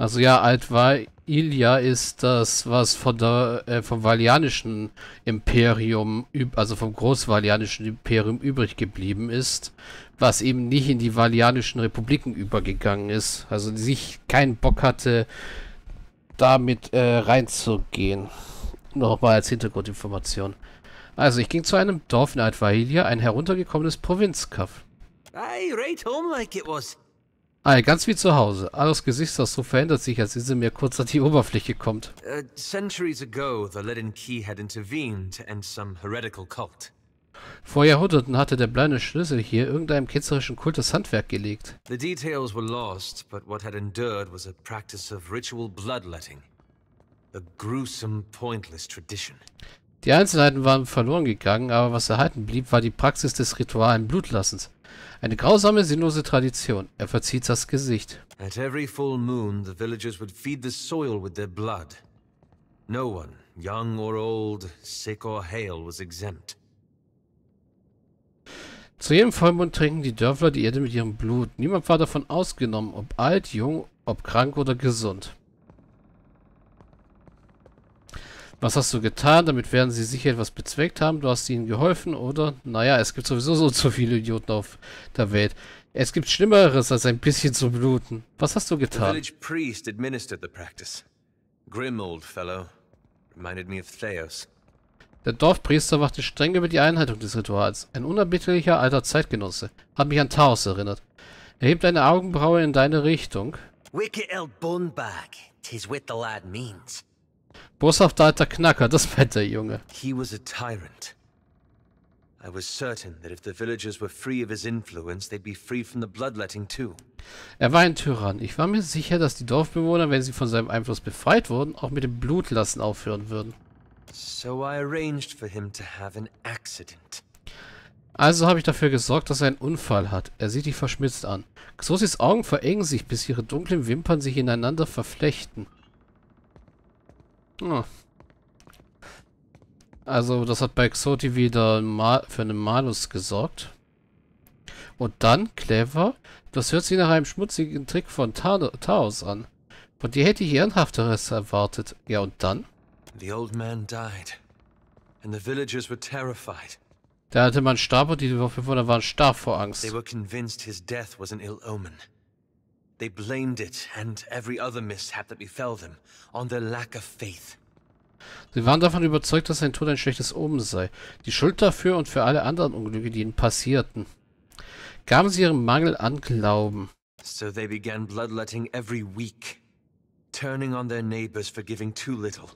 Also ja, Altvailia ist das, was von der, äh, vom Valianischen Imperium, also vom Großvalianischen Imperium übrig geblieben ist, was eben nicht in die Valianischen Republiken übergegangen ist. Also sich keinen Bock hatte, damit äh, reinzugehen. Nochmal als Hintergrundinformation. Also ich ging zu einem Dorf in Altvailia, ein heruntergekommenes Provinzkaff. I rate home like it was. Ah, ganz wie zu Hause. Aros Gesichtsausdruck verändert sich, als diese mir kurz an die Oberfläche kommt. Uh, centuries ago, the Leaden Key had intervened to some heretical cult. Vor Jahrhunderten hatte der bleine Schlüssel hier irgendeinem ketzerischen Kult das Handwerk gelegt. The details were lost, but what had endured was a practice of ritual bloodletting. A gruesome, pointless tradition. Die Einzelheiten waren verloren gegangen, aber was erhalten blieb, war die Praxis des ritualen Blutlassens. Eine grausame, sinnlose Tradition. Er verzieht das Gesicht. At every full moon, the villagers would feed the soil with their blood. No one, young or old, sick or hale, was exempt. Zu jedem Vollmond trinken die Dörfler die Erde mit ihrem Blut. Niemand war davon ausgenommen, ob alt, jung, ob krank oder gesund. Was hast du getan? Damit werden sie sicher etwas bezweckt haben. Du hast ihnen geholfen, oder? Naja, es gibt sowieso so zu viele Idioten auf der Welt. Es gibt Schlimmeres, als ein bisschen zu bluten. Was hast du getan? The priest administered the practice. Grim old fellow. Reminded me of Theos. Der Dorfpriester wachte streng über die Einhaltung des Rituals. Ein unerbittlicher alter Zeitgenosse. Hat mich an Taos erinnert. Er hebt eine Augenbraue in deine Richtung. Wicked El Bunbag. Tis what the lad means. Boshafter alter Knacker, das meint der Junge. He was a tyrant. I was certain that if the villagers were free of his influence, they'd be free from the bloodletting too. Er war ein Tyrann. Ich war mir sicher, dass die Dorfbewohner, wenn sie von seinem Einfluss befreit wurden, auch mit dem Blutlassen aufhören würden. So I arranged for him to have an accident. Also habe ich dafür gesorgt, dass er einen Unfall hat. Er sieht dich verschmitzt an. Xosis Augen verengen sich, bis ihre dunklen Wimpern sich ineinander verflechten. Also das hat bei Xoti wieder für einen Malus gesorgt. Und dann, clever, das hört sich nach einem schmutzigen Trick von Ta Taos an. Von dir hätte ich ehrenhafteres erwartet. Ja, und dann? The old man died. And the villagers were terrified. Da hatte man starb und die Bewohner waren starr vor Angst. They were convinced his death was an ill omen. They blamed it and every other mishap that befell them on their lack of faith. Sie waren davon überzeugt, dass sein Tod ein schlechtes Omen sei. Die Schuld dafür und für alle anderen Unglücke, die ihnen passierten. Gaben sie ihrem Mangel an Glauben. So they began bloodletting every week, turning on their neighbors for giving too little.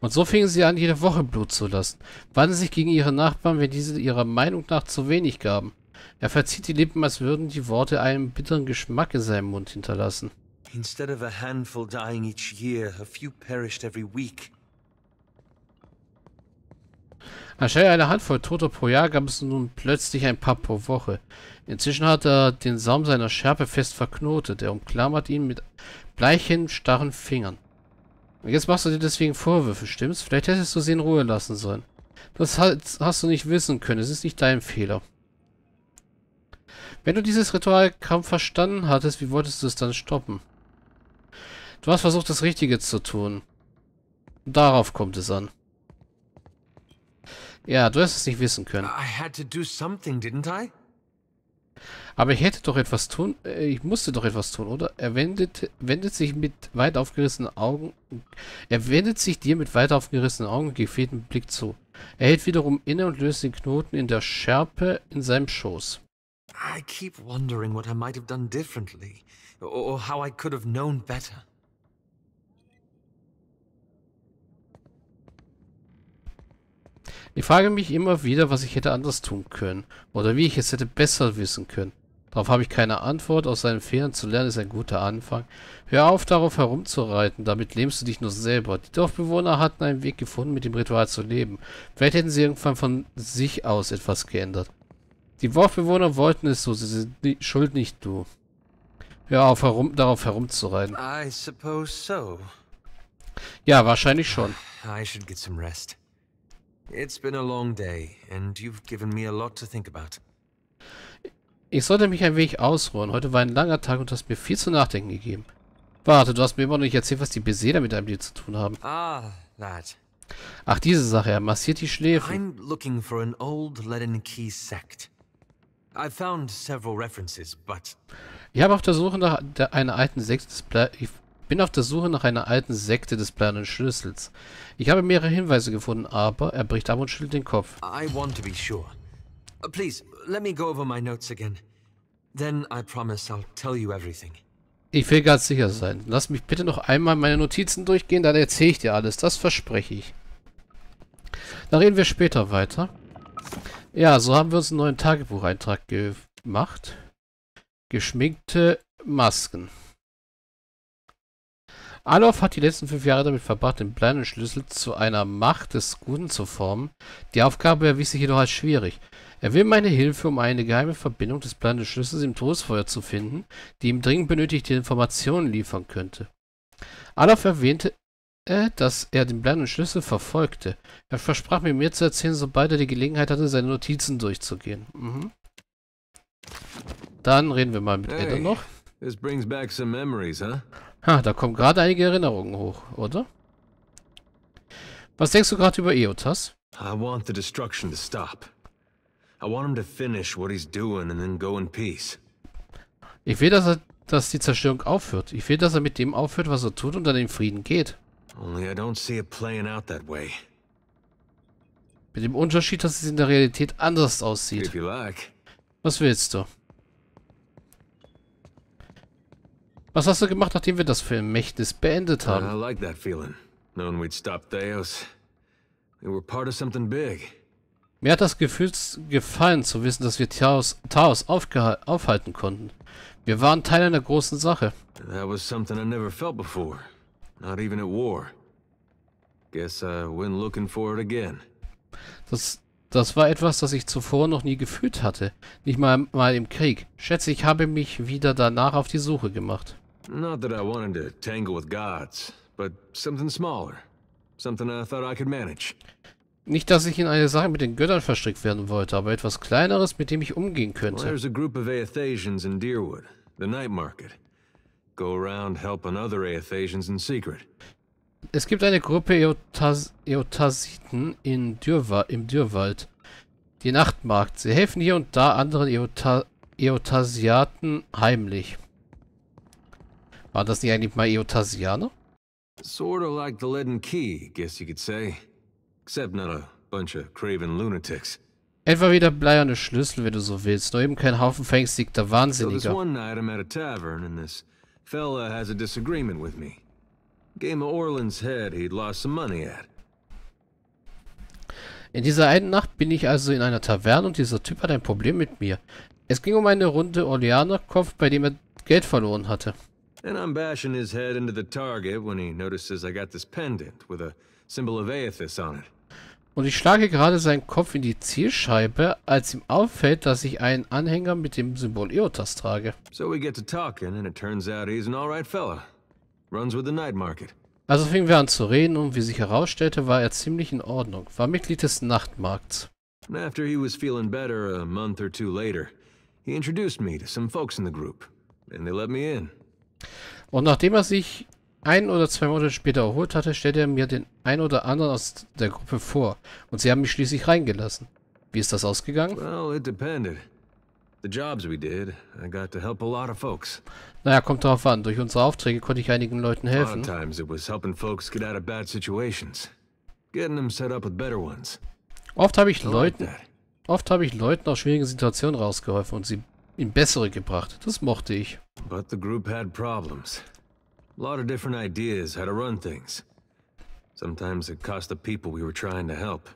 Und so fingen sie an, jede Woche Blut zu lassen, wandten sich gegen ihre Nachbarn, wenn diese ihrer Meinung nach zu wenig gaben. Er verzieht die Lippen, als würden die Worte einen bitteren Geschmack in seinem Mund hinterlassen. Instead of a handful dying each year, a few perished every week. Anstelle einer Handvoll Toter pro Jahr gab es nun plötzlich ein paar pro Woche. Inzwischen hat er den Saum seiner Schärpe fest verknotet. Er umklammert ihn mit bleichen, starren Fingern. Und jetzt machst du dir deswegen Vorwürfe, stimmt's? Vielleicht hättest du sie in Ruhe lassen sollen. Das hast, hast du nicht wissen können. Es ist nicht dein Fehler. Wenn du dieses Ritual kaum verstanden hattest, wie wolltest du es dann stoppen? Du hast versucht, das Richtige zu tun. Darauf kommt es an. Ja, du hast es nicht wissen können. Aber ich hätte doch etwas tun. Äh, ich musste doch etwas tun, oder? Er wendet, wendet sich mit weit aufgerissenen Augen. Er wendet sich dir mit weit aufgerissenen Augen und gefehltem Blick zu. Er hält wiederum inne und löst den Knoten in der Schärpe in seinem Schoß. I keep wondering what I might have done differently, or how I could have known better. Ich frage mich immer wieder, was ich hätte anders tun können. Oder wie ich es hätte besser wissen können. Darauf habe ich keine Antwort. Aus seinen Fehlern zu lernen ist ein guter Anfang. Hör auf, darauf herumzureiten. Damit lähmst du dich nur selber. Die Dorfbewohner hatten einen Weg gefunden, mit dem Ritual zu leben. Vielleicht hätten sie irgendwann von sich aus etwas geändert. Die Worfbewohner wollten es so, sie sind schuld nicht du. Hör auf, herum, darauf herumzureiten. I suppose so. Ja, wahrscheinlich schon. I should get some rest. It's been a long day and you've given me a lot to think about. Ich sollte mich ein wenig ausruhen. Heute war ein langer Tag und du hast mir viel zu nachdenken gegeben. Warte, du hast mir immer noch nicht erzählt, was die Beseder mit einem Deal zu tun haben. Ah, that. Ach, diese Sache. Er massiert die Schläfen. I'm looking for an old leaden key sect. Ich habe auf der Suche nach der, einer alten Sekte des Pla ich bin auf der Suche nach einer alten Sekte des planen Schlüssels. Ich habe mehrere Hinweise gefunden, aber er bricht ab und schüttelt den Kopf. I want to be sure. Uh, please, let me go over my notes again. Then I promise I'll tell you everything. Ich will ganz sicher sein. Lass mich bitte noch einmal meine Notizen durchgehen, dann erzähle ich dir alles. Das verspreche ich. Dann reden wir später weiter. Ja, so haben wir uns einen neuen Tagebucheintrag gemacht. Geschminkte Masken. Alof hat die letzten fünf Jahre damit verbracht, den bleibenden Schlüssel zu einer Macht des Guten zu formen. Die Aufgabe erwies sich jedoch als schwierig. Er will meine Hilfe, um eine geheime Verbindung des bleibenden Schlüssels im Todesfeuer zu finden, die ihm dringend benötigte Informationen liefern könnte. Alof erwähnte äh, dass er den bleibenden Schlüssel verfolgte. Er versprach mir, mir zu erzählen, sobald er die Gelegenheit hatte, seine Notizen durchzugehen. Mhm. Dann reden wir mal mit hey, Ada noch. This brings back some memories, huh? Ha, da kommen gerade einige Erinnerungen hoch, oder? Was denkst du gerade über Eotas? I want the destruction to stop. I want him to finish what he's doing and then go in peace. Ich will, dass er, dass die Zerstörung aufhört. Ich will, dass er mit dem aufhört, was er tut und dann in Frieden geht. Only I don't see it playing out that way. Mit dem Unterschied, dass es in der Realität anders aussieht. Was willst du? Was hast du gemacht, nachdem wir das Vermächtnis beendet haben? I like that feeling. Knowing we'd stop Theos. We were part of something big. Mir hat das Gefühl gefallen, zu wissen, dass wir Taos, Taos aufhalten konnten. Wir waren Teil einer großen Sache. That was something I never felt before. Not even at war. Guess I went looking for it again. Das, das war etwas, das ich zuvor noch nie gefühlt hatte. Nicht mal, mal im Krieg. Schätze, ich habe mich wieder danach auf die Suche gemacht. Not that I wanted to tangle with gods, but something smaller. Something I thought I could manage. Nicht, dass ich in eine Sache mit den Göttern verstrickt werden wollte, aber etwas Kleineres, mit dem ich umgehen könnte. Well, there's a group of Aethasians in Deerwood, the night market. Go around helping other Aethasians in secret. Es gibt eine Gruppe Eotasiten in Dürwa im Dürwald. Die Nachtmarkt. Sie helfen hier und da anderen Eotasiaten heimlich. Waren das nicht eigentlich mal Eotasianer? Sort of like the Leaden Key, guess you could say. Except not a bunch of craven lunatics. Etwa wie der bleierne Schlüssel, wenn du so willst. Nur eben kein Haufen verängstigter Wahnsinniger. So this one night I'm at a tavern in this Fella has a disagreement with me. Game of Orleans head he'd lost some money at. In dieser einen Nacht bin ich also in einer Taverne und dieser Typ hat ein Problem mit mir. Es ging um eine Runde Orleanerkopf, bei dem er Geld verloren hatte. And I'm bashing his head into the target when he notices I got this pendant with a symbol of Aethys on it. Und ich schlage gerade seinen Kopf in die Zielscheibe, als ihm auffällt, dass ich einen Anhänger mit dem Symbol EOTAS trage. So we get to talking and it turns out he's an alright fella. Runs with the night market. Also fingen wir an zu reden und wie sich herausstellte, war er ziemlich in Ordnung. War Mitglied des Nachtmarkts. And after he was feeling better a month or two later, he introduced me to some folks in the group and they let me in. Und nachdem er sich ein oder zwei Monate später erholt hatte, stellte er mir den ein oder anderen aus der Gruppe vor. Und sie haben mich schließlich reingelassen. Wie ist das ausgegangen? Naja, kommt darauf an. Durch unsere Aufträge konnte ich einigen Leuten helfen. Oft habe ich Leuten, oft habe ich Leuten aus schwierigen Situationen rausgeholfen und sie in bessere gebracht. Das mochte ich. But the group had problems lot of different ideas how to run things. Sometimes it cost the people we were trying to help.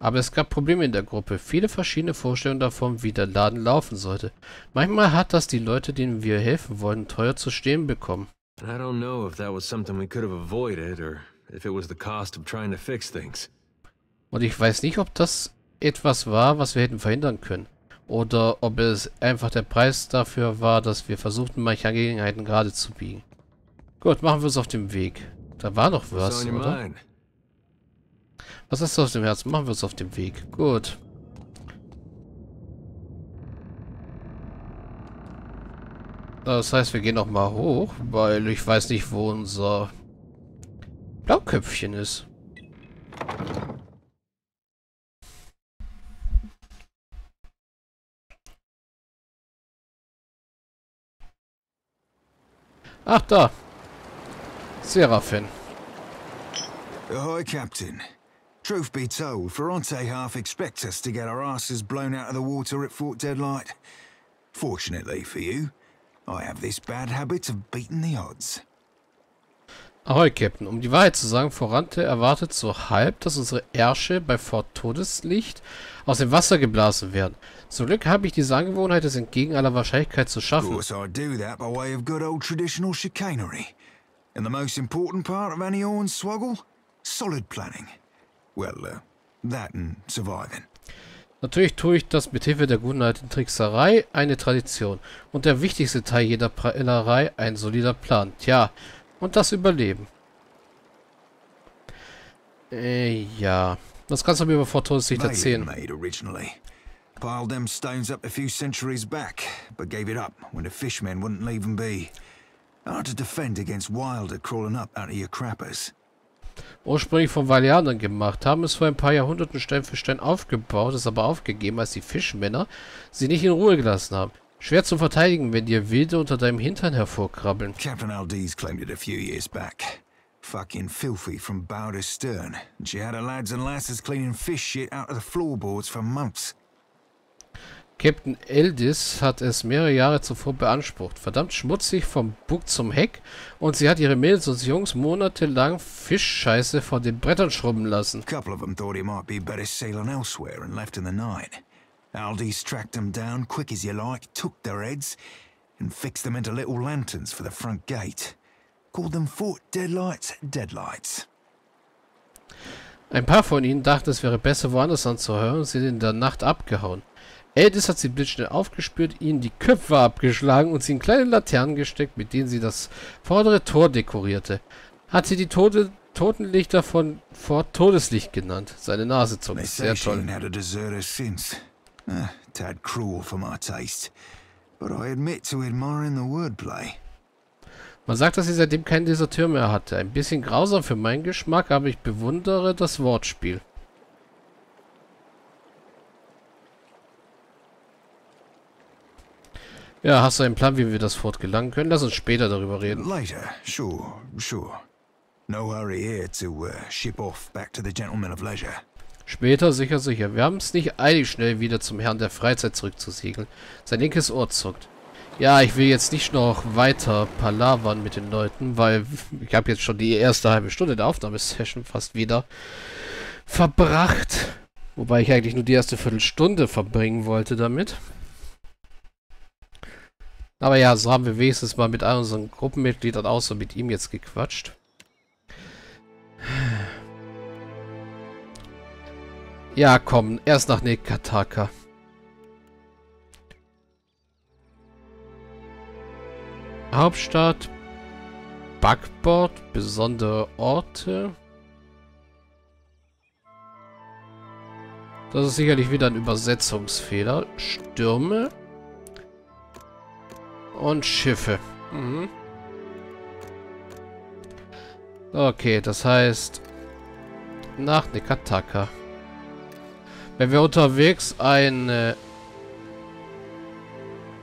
Aber es gab Probleme in der Gruppe, viele verschiedene Vorstellungen davon, wie der Laden laufen sollte. Manchmal hat das die Leute, denen wir helfen wollen, teuer zu stehen bekommen. I don't know if that was something we could have avoided or if it was the cost of trying to fix things. Und ich weiß nicht, ob das etwas war, was wir hätten verhindern können. Oder ob es einfach der Preis dafür war, dass wir versuchten, manche Angelegenheiten gerade zu biegen. Gut, machen wir uns auf den Weg. Da war noch was, oder? Was hast du auf dem Herzen? Machen wir uns auf den Weg. Gut. Das heißt, wir gehen nochmal hoch, weil ich weiß nicht, wo unser Blauköpfchen ist. Ach da. Seraphin. Hi, Captain. Truth be told, Ferrante half expects us to get our asses blown out of the water at Fort Deadlight. Fortunately for you, I have this bad habit of beating the odds. Ahoi, Captain. Um die Wahrheit zu sagen, Forante erwartet so halb, dass unsere Ärsche bei Fort Todeslicht aus dem Wasser geblasen werden. Zum Glück habe ich diese Angewohnheit, es entgegen aller Wahrscheinlichkeit zu schaffen. And the most important part of any hornswoggle? Solid planning. Well, uh, that and surviving. Natürlich tue ich das mit Hilfe der guten alten Trickserei, eine Tradition. Und der wichtigste Teil jeder Prellerei, ein solider Plan. Tja, und das Überleben. Äh, ja. Das kannst du mir über Fortress nicht erzählen. Piled them stones up a few centuries back, but gave it up when the fishmen wouldn't leave them be. Hard to defend against Wilder crawling up out of your crappers. Ursprünglich von Valianern gemacht, haben es vor ein paar Jahrhunderten Stein für Stein aufgebaut, ist aber aufgegeben, als die Fischmänner sie nicht in Ruhe gelassen haben. Schwer zu verteidigen, wenn dir Wilde unter deinem Hintern hervorkrabbeln. Captain Aldees claimed it a few years back. Fucking filthy from bow to stern. She had her lads and lasses cleaning fish shit out of the floorboards for months. Captain Eldis hat es mehrere Jahre zuvor beansprucht. Verdammt schmutzig vom Bug zum Heck und sie hat ihre Mädels und Jungs monatelang Fischscheiße von den Brettern schrubben lassen. A couple of them thought he might be better sailing elsewhere and left in the night. Aldi's tracked them down quick as you like, took their heads, and fixed them into little lanterns for the front gate. Called them Fort Deadlights Deadlights. Ein paar von ihnen dachten, es wäre besser, woanders anzuhören und sind in der Nacht abgehauen. Eldis hat sie blitzschnell aufgespürt, ihnen die Köpfe abgeschlagen und sie in kleine Laternen gesteckt, mit denen sie das vordere Tor dekorierte. Hat sie die Tote, Totenlichter von Fort Todeslicht genannt. Seine Nase zog. Sehr toll. Ah, tad cruel for my taste. But I admit to admiring the wordplay. Man sagt, dass sie seitdem keinen Deserteur mehr hatte. Ein bisschen grausam für meinen Geschmack, aber ich bewundere das Wortspiel. Ja, hast du einen Plan, wie wir das fortgelangen können? Lass uns später darüber reden. Later, sure, sure. No hurry here to uh, ship off back to the gentlemen of leisure. Später, sicher, sicher. Wir haben es nicht eilig, schnell wieder zum Herrn der Freizeit zurückzusegeln. Sein linkes Ohr zuckt. Ja, ich will jetzt nicht noch weiter palavern mit den Leuten, weil ich habe jetzt schon die erste halbe Stunde der Aufnahmesession fast wieder verbracht. Wobei ich eigentlich nur die erste Viertelstunde verbringen wollte damit. Aber ja, so haben wir wenigstens mal mit all unseren Gruppenmitgliedern außer mit ihm jetzt gequatscht. Ja, komm, erst nach Nekataka. Hauptstadt, Backbord, besondere Orte. Das ist sicherlich wieder ein Übersetzungsfehler. Stürme und Schiffe. Mhm. Okay, das heißt nach Nekataka. Wenn wir unterwegs eine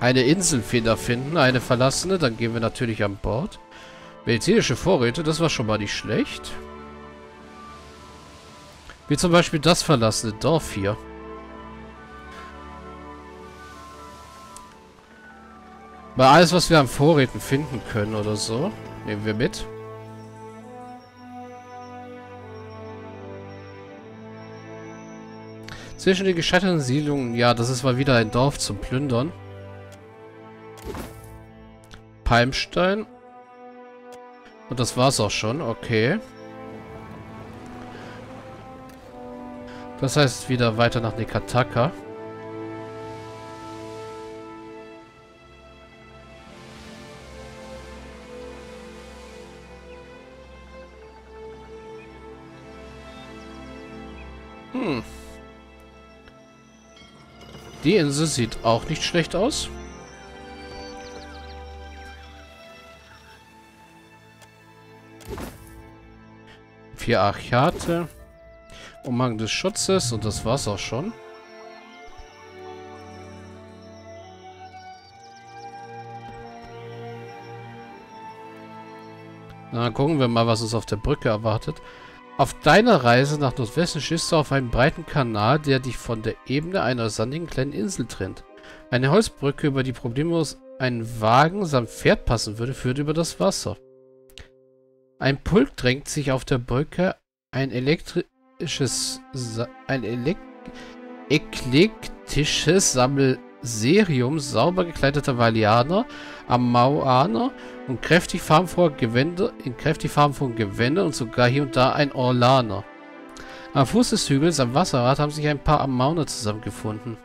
eine Inselfeder finden, eine verlassene, dann gehen wir natürlich an Bord. Medizinische Vorräte, das war schon mal nicht schlecht. Wie zum Beispiel das verlassene Dorf hier. Weil alles, was wir an Vorräten finden können oder so, nehmen wir mit. Zwischen den gescheiterten Siedlungen. Ja, das ist mal wieder ein Dorf zum Plündern. Palmstein. Und das war's auch schon. Okay. Das heißt wieder weiter nach Nikataka. Die Insel sieht auch nicht schlecht aus. Vier Archate. Umhang des Schutzes. Und das war's auch schon. Na, gucken wir mal, was uns auf der Brücke erwartet. Auf deiner Reise nach Nordwesten schießt du auf einen breiten Kanal, der dich von der Ebene einer sandigen kleinen Insel trennt. Eine Holzbrücke, über die problemlos ein Wagen samt Pferd passen würde, führt über das Wasser. Ein Pulk drängt sich auf der Brücke, ein elektrisches, ein elek eklektisches Sammel Serium sauber gekleideter Valianer, Amauaner und kräftig farbenfroher Gewänder, in kräftig farbenfrohen Gewände und sogar hier und da ein Orlaner. Am Fuß des Hügels am Wasserrad haben sich ein paar Amauner zusammengefunden.